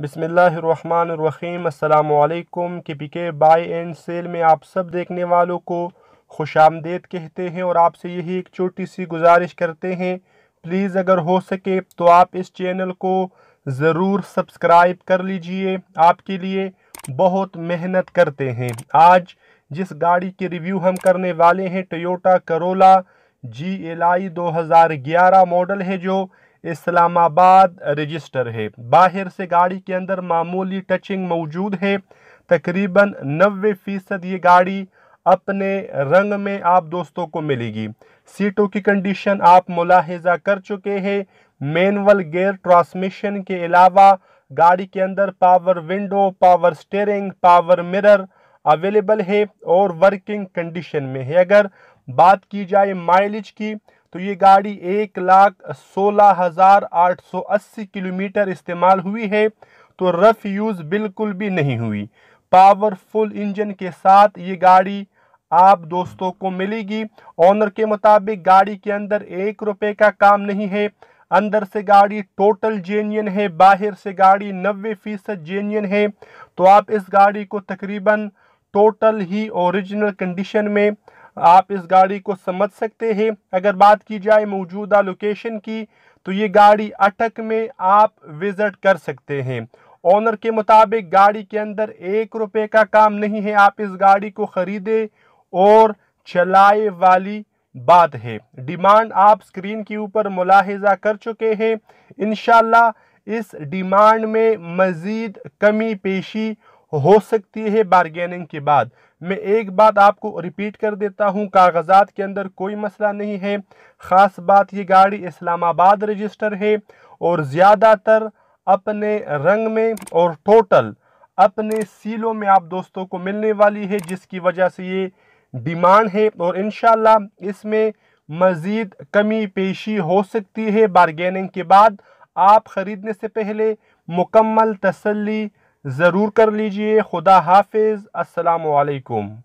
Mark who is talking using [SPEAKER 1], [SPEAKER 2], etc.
[SPEAKER 1] बिसमीम अल्लाम के पी के बाई एंड सेल में आप सब देखने वालों को खुश आमदेद कहते हैं और आपसे यही एक छोटी सी गुजारिश करते हैं प्लीज़ अगर हो सके तो आप इस चैनल को ज़रूर सब्सक्राइब कर लीजिए आपके लिए बहुत मेहनत करते हैं आज जिस गाड़ी के रिव्यू हम करने वाले हैं Toyota Corolla G L I दो हज़ार ग्यारह मॉडल है जो इस्लामाबाद रजिस्टर है बाहर से गाड़ी के अंदर मामूली टचिंग मौजूद है तकरीबन नबे फ़ीसद ये गाड़ी अपने रंग में आप दोस्तों को मिलेगी सीटों की कंडीशन आप मुलाहजा कर चुके हैं मैनुअल गेयर ट्रांसमिशन के अलावा गाड़ी के अंदर power window power steering power mirror available है और वर्किंग कंडीशन में है अगर बात की जाए माइलेज की तो ये गाड़ी एक लाख सोलह हज़ार आठ सौ अस्सी किलोमीटर इस्तेमाल हुई है तो रफ़ यूज़ बिल्कुल भी नहीं हुई पावरफुल इंजन के साथ ये गाड़ी आप दोस्तों को मिलेगी ऑनर के मुताबिक गाड़ी के अंदर एक रुपए का काम नहीं है अंदर से गाड़ी टोटल जेन्यन है बाहर से गाड़ी नबे फीसद जेन्यन है तो आप इस गाड़ी को तकरीबन टोटल ही ओरिजिनल कंडीशन में आप इस गाड़ी को समझ सकते हैं अगर बात की जाए मौजूदा लोकेशन की तो ये गाड़ी अटक में आप विज़िट कर सकते हैं ओनर के मुताबिक गाड़ी के अंदर एक रुपए का काम नहीं है आप इस गाड़ी को ख़रीदे और चलाए वाली बात है डिमांड आप स्क्रीन के ऊपर मुलाहजा कर चुके हैं इन इस डिमांड में मज़ीद कमी पेशी हो सकती है बारगेनिंग के बाद मैं एक बात आपको रिपीट कर देता हूँ कागजात के अंदर कोई मसला नहीं है ख़ास बात ये गाड़ी इस्लामाबाद रजिस्टर है और ज़्यादातर अपने रंग में और टोटल अपने सीलों में आप दोस्तों को मिलने वाली है जिसकी वजह से ये डिमांड है और इन इसमें मज़ीद कमी पेशी हो सकती है बारगेनिंग के बाद आप ख़रीदने से पहले मुकम्मल तसल्ली ज़रूर कर लीजिए खुदा हाफिज़ अस्सलाम